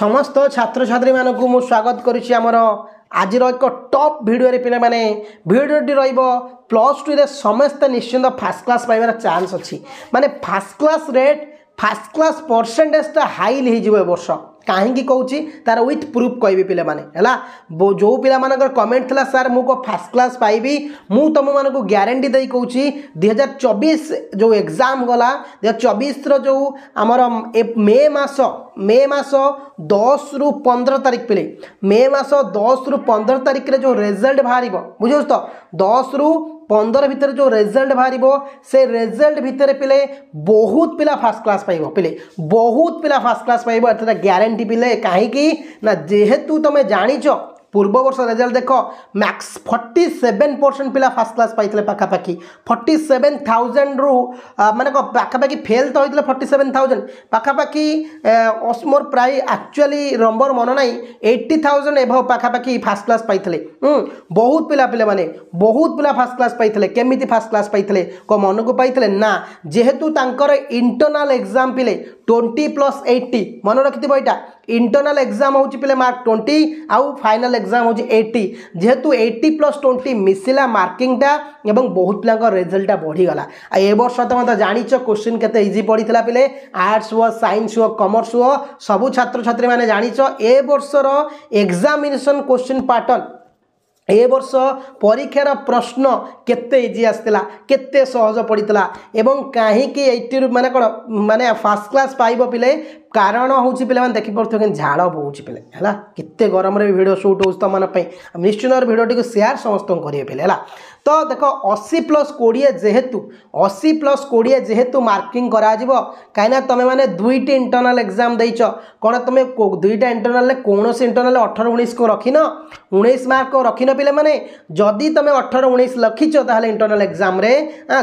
ସମସ୍ତ ଛାତ୍ରଛାତ୍ରୀମାନଙ୍କୁ ମୁଁ ସ୍ୱାଗତ କରୁଛି ଆମର ଆଜିର ଏକ ଟପ୍ ଭିଡ଼ିଓରେ ପିଲାମାନେ ଭିଡ଼ିଓଟି ରହିବ ପ୍ଲସ୍ ଟୁରେ ସମସ୍ତେ ନିଶ୍ଚିନ୍ତ ଫାର୍ଷ୍ଟ କ୍ଲାସ୍ ପାଇବାର ଚାନ୍ସ ଅଛି ମାନେ first class rate first class परसेंटेजा हाइल होर्ष कहीं कौच तार विथ प्रूफ कह पे जो पिला कमेंट थी सार मु फास्ट क्लास पाइबी मु तुम मानक ग्यारंटी दे कौच दुई हजार चौबीस जो एग्जाम गला दुई हजार जो आमर मे मस मे मस दस रु पंदर तारीख पे मे मस दस रु पंदर तारीख में जो रेजल्ट बाहर बुझ तो दस रु पंदर भितर जो रिजल्ट बाहर से रिजल्ट भितर पिले बहुत पिला फास्ट क्लास पाइब पिले बहुत पिला फास्ट क्लास पाइब अर्थात ग्यारंटी पिले कहीं ना जेहेतु तुम्हें जाच পূর্ব বর্ষ রেজল্ট দেখ ম্যাক্স ফর্টি সেভেন পরসেন্ট পিলা ফার্স্ট ক্লাস পাই পাখাপাখি ফর্টি সেভেন থাউজেন্ড রু মানে পাখাপাখি ফেল তো হয়েছিল ফর্টি সেভেন থাউজেন্ড পাখাপাখি মোর প্রায় আকচুয়ালি রম্বর মনে নাই এইটি থাউজেন্ড এভব পাখাপাখি ফার্স্ট ক্লাস পাই বহুত পিলা পিলা মানে বহুত পিলা ফার্স্ট ক্লাস পাই কেমিতি ফার্স্ট ক্লাস পাই ক মনকু পাই না যেহেতু তাঁর ইন্টরনাল এক্সাম পিলে টোয়েন্টি প্লস এইটি মনে রাখি এটা ইন্টরনাল এক্সাম হচ্ছে পিলে মার্ক টোয়েন্টি আউ ফাইনাল এক্সাম হচ্ছে এইটি যেহেতু এইটি প্লস টোয়েন্টি মিশিলা মার্কিংটা এবং বহুত পিলাঙ্ক রেজল্টটা বড়িগলা আর এ বর্ষ তুমি তো জাঁচ কোশ্চিন কেতে ইজি পড়িলা পিলে আর্টস হো সাইন্স হো কমর্স হো সবু ছাত্রছাত্রী মানে জাঁচ এ বর্ষর এক্সামিনেসন কোশ্চিন প্যাটর্ন ଏ ବର୍ଷ ପରୀକ୍ଷାର ପ୍ରଶ୍ନ କେତେ ଇଜି ଆସିଥିଲା କେତେ ସହଜ ପଡ଼ିଥିଲା ଏବଂ କାହିଁକି ଏଇଟିରୁ ମାନେ କ'ଣ ମାନେ ଫାର୍ଷ୍ଟ କ୍ଲାସ୍ ପାଇବ ପିଲେ କାରଣ ହେଉଛି ପିଲାମାନେ ଦେଖିପାରୁଥିବେ କେମିତି ଝାଳ ବହୁଛି ପିଲେ ହେଲା କେତେ ଗରମରେ ବି ଭିଡ଼ିଓ ସୁଟ୍ ହେଉଛି ତୁମମାନଙ୍କ ପାଇଁ ନିଶ୍ଚିନ୍ତ ଭାବରେ ଭିଡ଼ିଓଟିକୁ ସେୟାର ସମସ୍ତଙ୍କୁ କରିବେ ପିଲେ ହେଲା तो देखो अशी प्लस कोड़े जेहेतु अशी प्लस कोड़े जेहेतु मार्किंग कहीं मैंने दुईट इंटरनाल एक्जाम दे कौन तुम दुईटा इंटरनाल कौन से इंटरनाल अठर उन्नीस को रखी न उन्नीस मार्क रखिन पे मैंने जदि तुम अठर उन्नीस लखीच तेल इंटरनाल एक्जाम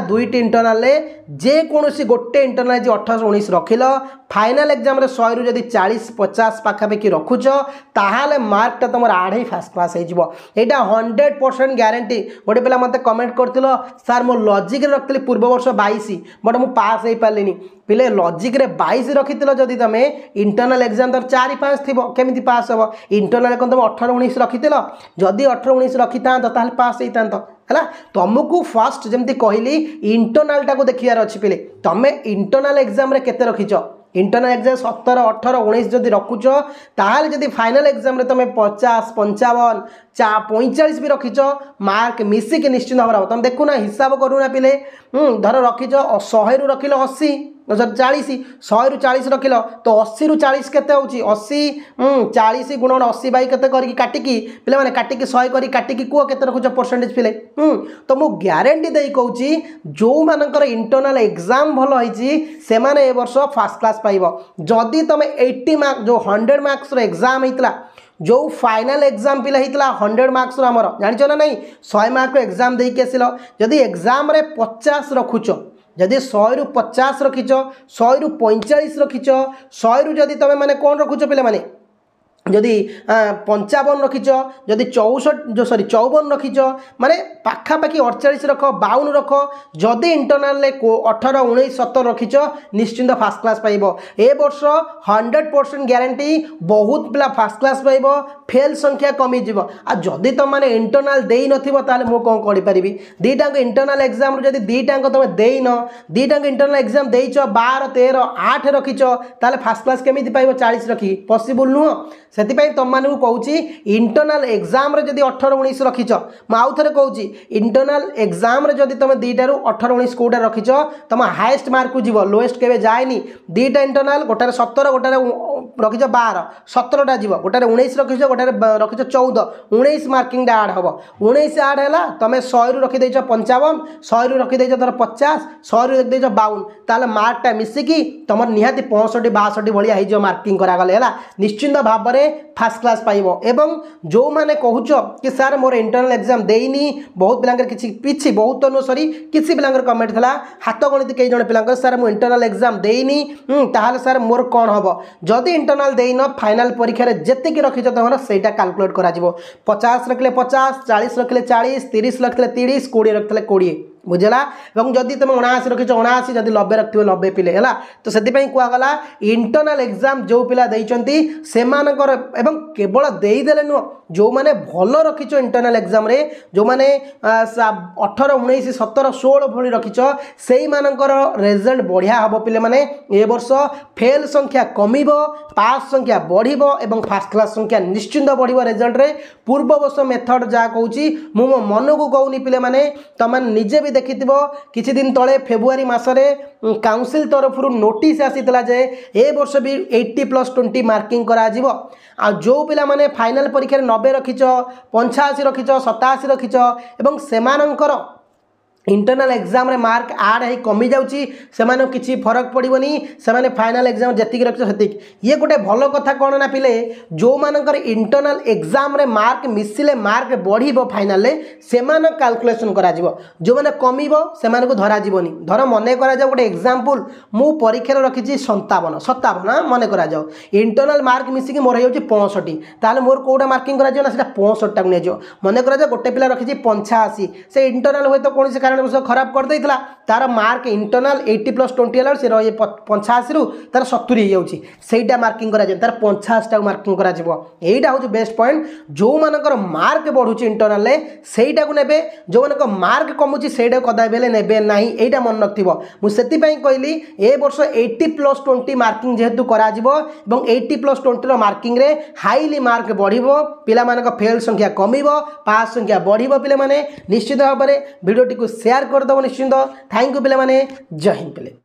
दुईट इंटरनाल जेकोसी गोटे इंटरनाल अठर उन्नीस रखिल ফাইনাল এক্সামে শহেরু যদি চাশ পচাশ পাখাপাখি রখুছ তাহলে মার্কটা তোমার আড়াই ফার্স্ট ক্লাস হয়ে যাব এইটা হন্ড্রেড পরসেন্ট গ্যারেটি গোটে পিলা মতো কমেন্ট করছিল স্যার মো লজিক্রে রক্ষি পূর্ববর্ষ বাইশ বট মু পাস হয়ে পারি পিলে লজিক্রে বাইশ রক্ষিল যদি তুমি ইন্টরনাল এক্সাম তোর চারি পাঁচ থিব কমিটি পাস হব ইন্টরনাল এখন তুমি অঠর উনিশ রক্ষিল যদি অঠর উনিশ রক্ষি রক্ষিথাত তাহলে পাস হইথাত ହେଲା ତୁମକୁ ଫାର୍ଷ୍ଟ ଯେମିତି କହିଲି ଇଣ୍ଟରନାଲ୍ଟାକୁ ଦେଖିବାର ଅଛି পিলে তুমি ଇଣ୍ଟରନାଲ୍ এক্সামে କେତେ ରଖିଛ ইন্টরনাল এক্সাম সতের অঠর উনিশ যদি রখুছ তাহলে যদি ফাইনাল এক্সামে তুমি পচাশ পঞ্চাবন চা পঁয়চাশ বি রখিছ মার্ক মিশিকি নিশ্চিন্ত ভাবে তুমি দেখু না হিসাব করু না পিলে ধর রখিছ শহে রু রখিল অশী ସରି ଚାଳିଶ ଶହେରୁ ଚାଳିଶ ରଖିଲ ତ ଅଶୀରୁ ଚାଳିଶ କେତେ ହେଉଛି ଅଶୀ ଚାଳିଶ ଗୁଣ ଅଶୀ ବାଇ କେତେ କରିକି କାଟିକି ପିଲାମାନେ କାଟିକି ଶହେ କରିକି କାଟିକି କୁହ କେତେ ରଖୁଛ ପରସେଣ୍ଟେଜ୍ ପିଲେ ତ ମୁଁ ଗ୍ୟାରେଣ୍ଟି ଦେଇ କହୁଛି ଯେଉଁମାନଙ୍କର ଇଣ୍ଟରନାଲ୍ ଏକ୍ଜାମ୍ ଭଲ ହେଇଛି ସେମାନେ ଏ ବର୍ଷ ଫାର୍ଷ୍ଟ କ୍ଲାସ୍ ପାଇବ ଯଦି ତୁମେ ଏଇଟି ମାର୍କ ଯେଉଁ ହଣ୍ଡ୍ରେଡ଼ ମାର୍କସର ଏକ୍ଜାମ୍ ହେଇଥିଲା ଯେଉଁ ଫାଇନାଲ୍ ଏକ୍ଜାମ୍ ପିଲା ହେଇଥିଲା ହଣ୍ଡ୍ରେଡ଼ ମାର୍କସ୍ର ଆମର ଜାଣିଛ ନା ନାହିଁ ଶହେ ମାର୍କର ଏକ୍ଜାମ୍ ଦେଇକି ଆସିଲ ଯଦି ଏକ୍ଜାମ୍ରେ ପଚାଶ ରଖୁଛ যদি 100 रु 50 রাখিস 100 रु 45 রাখিস 100 रु যদি তুমি মানে কোন রাখছ পইলে মানে ଯଦି ପଞ୍ଚାବନ ରଖିଛ ଯଦି ଚଉଷଠି ସରି ଚଉବନ ରଖିଛ ମାନେ ପାଖାପାଖି ଅଡ଼ଚାଳିଶ ରଖ ବାଉନ ରଖ ଯଦି ଇଣ୍ଟରନାଲରେ ଅଠର ଉଣେଇଶ ସତର ରଖିଛ ନିଶ୍ଚିନ୍ତ ଫାର୍ଷ୍ଟ କ୍ଲାସ୍ ପାଇବ ଏ ବର୍ଷ ହଣ୍ଡ୍ରେଡ଼ ପରସେଣ୍ଟ ଗ୍ୟାରେଣ୍ଟି ବହୁତ ପିଲା ଫାର୍ଷ୍ଟ କ୍ଲାସ୍ ପାଇବ ଫେଲ୍ ସଂଖ୍ୟା କମିଯିବ ଆଉ ଯଦି ତୁମମାନେ ଇଣ୍ଟରନାଲ ଦେଇନଥିବ ତାହେଲେ ମୁଁ କ'ଣ କରିପାରିବି ଦୁଇଟାଙ୍କ ଇଣ୍ଟରନାଲ ଏକ୍ଜାମ୍ରୁ ଯଦି ଦୁଇଟାଙ୍କ ତୁମେ ଦେଇନ ଦୁଇଟାଙ୍କ ଇଣ୍ଟରନାଲ ଏକ୍ଜାମ୍ ଦେଇଛ ବାର ତେର ଆଠ ରଖିଛ ତାହେଲେ ଫାର୍ଷ୍ଟ କ୍ଲାସ୍ କେମିତି ପାଇବ ଚାଳିଶ ରଖିକି ପସିବୁଲ୍ ନୁହଁ ସେଥିପାଇଁ ତୁମମାନଙ୍କୁ କହୁଛି ଇଣ୍ଟରନାଲ୍ ଏକ୍ଜାମ୍ରେ ଯଦି ଅଠର ଉଣେଇଶ ରଖିଛ ମୁଁ ଆଉ ଥରେ କହୁଛି ଇଣ୍ଟରନାଲ୍ ଏକ୍ଜାମ୍ରେ ଯଦି ତୁମେ ଦୁଇଟାରୁ ଅଠର ଉଣେଇଶ କେଉଁଟା ରଖିଛ ତୁମ ହାଏଷ୍ଟ ମାର୍କକୁ ଯିବ ଲୋଏଷ୍ଟ କେବେ ଯାଏନି ଦୁଇଟା ଇଣ୍ଟରନାଲ୍ ଗୋଟାରେ ସତର ଗୋଟାରେ ରଖିଛ ବାର ସତରଟା ଯିବ ଗୋଟାରେ ଉଣେଇଶ ରଖିଛ ଗୋଟାରେ ରଖିଛ ଚଉଦ ଉଣେଇଶ ମାର୍କିଂଟା ଆଡ଼୍ ହେବ ଉଣେଇଶ ଆଡ଼୍ ହେଲା ତୁମେ ଶହେରୁ ରଖିଦେଇଛ ପଞ୍ଚାବନ ଶହେରୁ ରଖିଦେଇଛ ଧର ପଚାଶ ଶହେରୁ ରଖିଦେଇଛ ବାଉନ ତାହେଲେ ମାର୍କଟା ମିଶିକି ତୁମର ନିହାତି ପଞ୍ଚଷଠି ବାଷଠି ଭଳିଆ ହେଇଯିବ ମାର୍କିଂ କରାଗଲେ ହେଲା ନିଶ୍ଚିନ୍ତ ଭାବରେ ଫାର୍ଷ୍ଟ କ୍ଲାସ୍ ପାଇବ ଏବଂ ଯେଉଁମାନେ କହୁଛ କି ସାର୍ ମୋର ଇଣ୍ଟରନାଲ୍ ଏକ୍ଜାମ୍ ଦେଇନି ବହୁତ ପିଲାଙ୍କର କିଛି କିଛି ବହୁତ ତ ନୁହଁ ସରି କିଛି ପିଲାଙ୍କର କମେଣ୍ଟ ଥିଲା ହାତ ଗଣିତ କେହି ଜଣ ପିଲାଙ୍କର ସାର୍ ମୁଁ ଇଣ୍ଟରନାଲ୍ ଏକ୍ଜାମ୍ ଦେଇନି ତାହେଲେ ସାର୍ ମୋର କ'ଣ ହେବ ଯଦି ইন্টরনাল দেইন ফাইনাল পরীক্ষার যেতিকি রখিছ তোমার সেইটা কাল্কুলেট করা পচাশ রখিলে পচাশ চাশ রখিলে চাশ তিরিশ রখিলে তিরিশ কোড়ি রখিলে কোড়ি বুঝলা এবং যদি তুমি অনাশি রখিছ অনাশি যদি নবে রখিবে নবে পিলে হল তো সেপাই কুহগলা ইন্টরনাল এক্সাম যে পিলা দিয়েছেন সে এবং কেবল দেইদেলে নুহ ଯେଉଁମାନେ ଭଲ ରଖିଛ ଇଣ୍ଟରନାଲ୍ ଏକ୍ଜାମ୍ରେ ଯେଉଁମାନେ ଅଠର ଉଣେଇଶ ସତର ଷୋହଳ ଭଳି ରଖିଛ ସେଇମାନଙ୍କର ରେଜଲ୍ଟ ବଢ଼ିଆ ହେବ ପିଲାମାନେ ଏ ବର୍ଷ ଫେଲ୍ ସଂଖ୍ୟା କମିବ ପାସ୍ ସଂଖ୍ୟା ବଢ଼ିବ ଏବଂ ଫାର୍ଷ୍ଟ କ୍ଲାସ୍ ସଂଖ୍ୟା ନିଶ୍ଚିନ୍ତ ବଢ଼ିବ ରେଜଲ୍ଟରେ ପୂର୍ବ ବର୍ଷ ମେଥଡ଼ ଯାହା କହୁଛି ମୁଁ ମୋ ମନକୁ କହୁନି ପିଲାମାନେ ତୁମେ ନିଜେ ବି ଦେଖିଥିବ କିଛି ଦିନ ତଳେ ଫେବୃଆରୀ ମାସରେ କାଉନସିଲ୍ ତରଫରୁ ନୋଟିସ୍ ଆସିଥିଲା ଯେ ଏ ବର୍ଷ ବି ଏଇଟି ପ୍ଲସ୍ ଟ୍ୱେଣ୍ଟି ମାର୍କିଂ କରାଯିବ ଆଉ ଯେଉଁ ପିଲାମାନେ ଫାଇନାଲ୍ ପରୀକ୍ଷାରେ ନ ନବେ ରଖିଛ ପଞ୍ଚାଅଶୀ ରଖିଛ ସତାଅଶୀ ରଖିଛ ଏବଂ ସେମାନଙ୍କର ইন্টরনাল এক্সামে মার্ক আড হয়ে কমি যাচ্ছি সে কিছু ফরক পড়বনি সে ফাইনাল এক্সাম যেত রাখছে সেত ইয়ে গোটে ভাল কথা কোণ না পিলে যার ইন্টরনাল এক্সামে মার্ক মিশিলে মার্ক বড়ব ফাইনালে সে কাল্কুলেসন করা যে কমিব সে ধরা যাবনি ধর মনে করা যাও গোটে এক্সাম্পল মু পরীক্ষার রাখিছি সন্তাবন সতাবন মনে করা যাও ইন্টরনাল মার্ক মিশিকি মোর হয়ে যাচ্ছে পঁয়ষঠি তাহলে মোর কোটা মার্কিং করা না সেটা পঁয়ষঠিটা নিয়ে যাব মনে করা যাও গোটে পিলা রাখিছি পঞ্চাশি সে ইন্টরনাল হয়তো কোণী কারণ ରେଜଲ୍ଟ ବର୍ଷ ଖରାପ କରିଦେଇଥିଲା ତାର mark internal eighty plus twenty ହେଲା ସେ ରହି ପଞ୍ଚାଅଶୀରୁ ତାର ସତୁରି ହେଇଯାଉଛି ସେଇଟା ମାର୍କିଂ କରାଯିବ ତାର ପଞ୍ଚାଅଶୀଟାକୁ ମାର୍କିଂ କରାଯିବ ଏଇଟା ହେଉଛି ବେଷ୍ଟ ପଏଣ୍ଟ ଯେଉଁମାନଙ୍କର ମାର୍କ ବଢ଼ୁଛି ଇଣ୍ଟରନାଲ୍ରେ ସେଇଟାକୁ ନେବେ ଯେଉଁମାନଙ୍କ ମାର୍କ କମୁଛି ସେଇଟାକୁ କଦାପି ହେଲେ ନେବେ ନାହିଁ ଏଇଟା ମନେ ରଖିଥିବ ମୁଁ ସେଥିପାଇଁ କହିଲି ଏ ବର୍ଷ ଏଇଟି ପ୍ଲସ୍ ଟ୍ୱେଣ୍ଟି ମାର୍କିଂ ଯେହେତୁ କରାଯିବ ଏବଂ ଏଇଟି ପ୍ଲସ୍ ଟ୍ୱେଣ୍ଟିର ମାର୍କିଂରେ ହାଇଲି ମାର୍କ ବଢ଼ିବ ପିଲାମାନଙ୍କ ଫେଲ୍ ସଂଖ୍ୟା କମିବ ପାସ୍ ସଂଖ୍ୟା ବଢ଼ିବ ପିଲାମାନେ ନିଶ୍ଚିତ ଭାବରେ ଭିଡ଼ିଓଟିକୁ ସେୟାର କରିଦେବ ନିଶ୍ଚିନ୍ତ ଥ୍ୟାଙ୍କ ୟୁ ପିଲାମାନେ ଜୟ ହିନ୍ଦ ପିଲେ